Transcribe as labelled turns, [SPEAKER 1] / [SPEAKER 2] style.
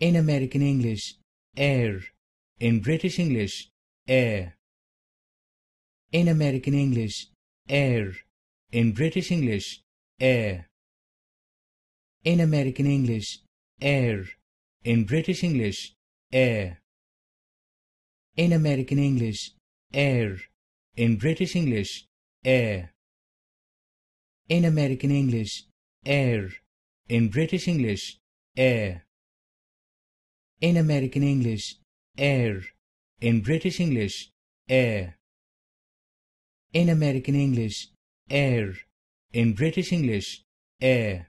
[SPEAKER 1] In American English, air. In British English, air. In American English, air. In British English, air. In American English, air. In British English, air. In American English, air. In British English, air. In American English, air. In British English, air. In American English, air. In British English, air. In American English, air. In British English, air.